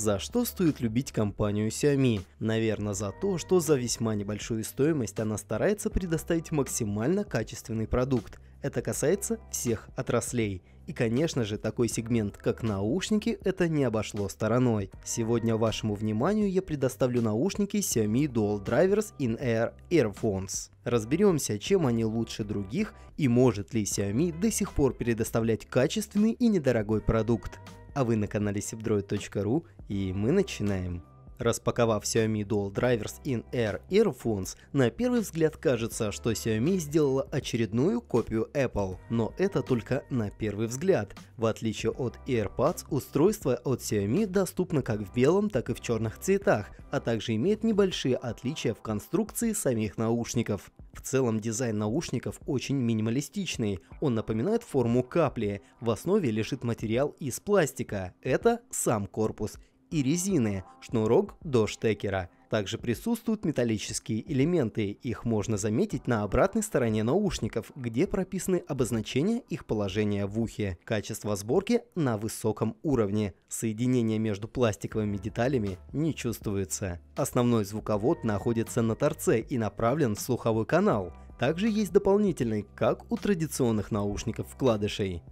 За что стоит любить компанию Xiaomi? Наверное, за то, что за весьма небольшую стоимость она старается предоставить максимально качественный продукт. Это касается всех отраслей. И, конечно же, такой сегмент, как наушники, это не обошло стороной. Сегодня вашему вниманию я предоставлю наушники Xiaomi Dual Drivers In-Air Earphones. Разберемся, чем они лучше других и может ли Xiaomi до сих пор предоставлять качественный и недорогой продукт а вы на канале sipdroid.ru и мы начинаем. Распаковав Xiaomi Dual Drivers In-Air Earphones, на первый взгляд кажется, что Xiaomi сделала очередную копию Apple, но это только на первый взгляд. В отличие от AirPods, устройство от Xiaomi доступно как в белом, так и в черных цветах, а также имеет небольшие отличия в конструкции самих наушников. В целом дизайн наушников очень минималистичный, он напоминает форму капли, в основе лежит материал из пластика, это сам корпус и резины, шнурок до штекера. Также присутствуют металлические элементы, их можно заметить на обратной стороне наушников, где прописаны обозначения их положения в ухе. Качество сборки на высоком уровне, соединение между пластиковыми деталями не чувствуется. Основной звуковод находится на торце и направлен в слуховой канал. Также есть дополнительный, как у традиционных наушников вкладышей.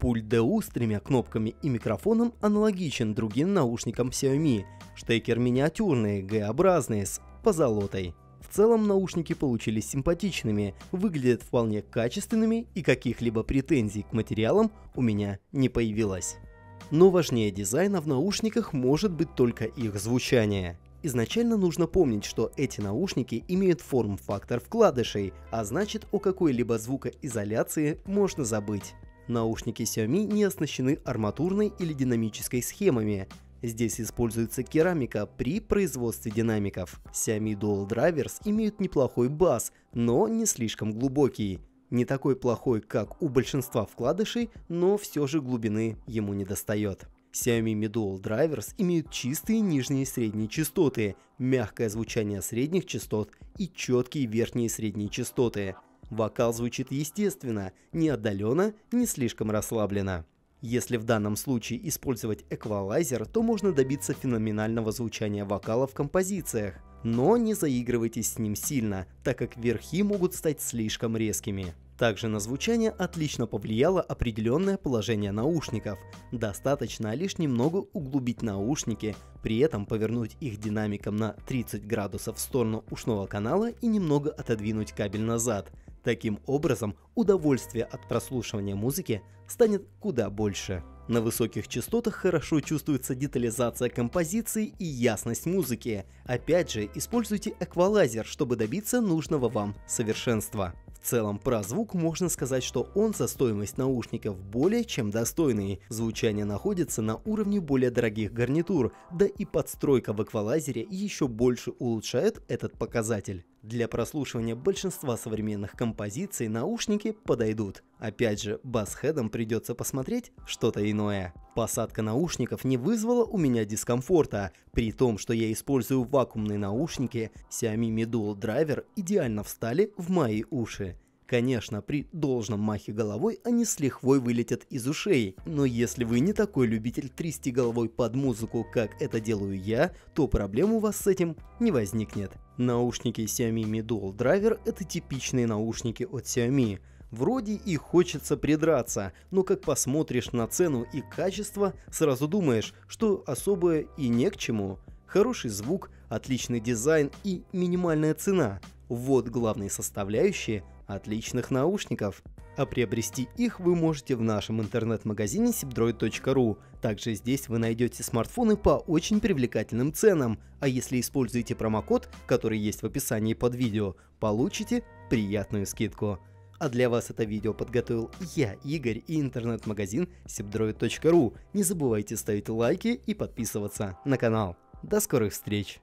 Пульт DU с тремя кнопками и микрофоном аналогичен другим наушникам Xiaomi. Штекер миниатюрный, Г-образный, с позолотой. В целом наушники получились симпатичными, выглядят вполне качественными и каких-либо претензий к материалам у меня не появилось. Но важнее дизайна в наушниках может быть только их звучание. Изначально нужно помнить, что эти наушники имеют форм-фактор вкладышей, а значит о какой-либо звукоизоляции можно забыть. Наушники Xiaomi не оснащены арматурной или динамической схемами. Здесь используется керамика при производстве динамиков. Xiaomi Dual Drivers имеют неплохой бас, но не слишком глубокий. Не такой плохой, как у большинства вкладышей, но все же глубины ему не достает. Xiaomi Mi Dual Drivers имеют чистые нижние и средние частоты, мягкое звучание средних частот и четкие верхние и средние частоты. Вокал звучит естественно, не отдаленно, не слишком расслабленно. Если в данном случае использовать эквалайзер, то можно добиться феноменального звучания вокала в композициях. Но не заигрывайтесь с ним сильно, так как верхи могут стать слишком резкими. Также на звучание отлично повлияло определенное положение наушников. Достаточно лишь немного углубить наушники, при этом повернуть их динамиком на 30 градусов в сторону ушного канала и немного отодвинуть кабель назад – Таким образом, удовольствие от прослушивания музыки станет куда больше. На высоких частотах хорошо чувствуется детализация композиции и ясность музыки. Опять же, используйте эквалайзер, чтобы добиться нужного вам совершенства. В целом про звук можно сказать, что он за стоимость наушников более чем достойный. Звучание находится на уровне более дорогих гарнитур, да и подстройка в эквалайзере еще больше улучшает этот показатель. Для прослушивания большинства современных композиций наушники подойдут. Опять же, басхедам придется посмотреть что-то иное. Посадка наушников не вызвала у меня дискомфорта, при том, что я использую вакуумные наушники, Xiaomi Mi Dual Driver идеально встали в мои уши. Конечно, при должном махе головой они с лихвой вылетят из ушей, но если вы не такой любитель трясти головой под музыку, как это делаю я, то проблем у вас с этим не возникнет. Наушники Xiaomi Mi Dual Driver это типичные наушники от Xiaomi, Вроде и хочется придраться, но как посмотришь на цену и качество, сразу думаешь, что особое и не к чему. Хороший звук, отличный дизайн и минимальная цена – вот главные составляющие, отличных наушников. А приобрести их вы можете в нашем интернет-магазине sibdroid.ru. Также здесь вы найдете смартфоны по очень привлекательным ценам, а если используете промокод, который есть в описании под видео, получите приятную скидку. А для вас это видео подготовил я, Игорь, и интернет-магазин sibdroid.ru. Не забывайте ставить лайки и подписываться на канал. До скорых встреч!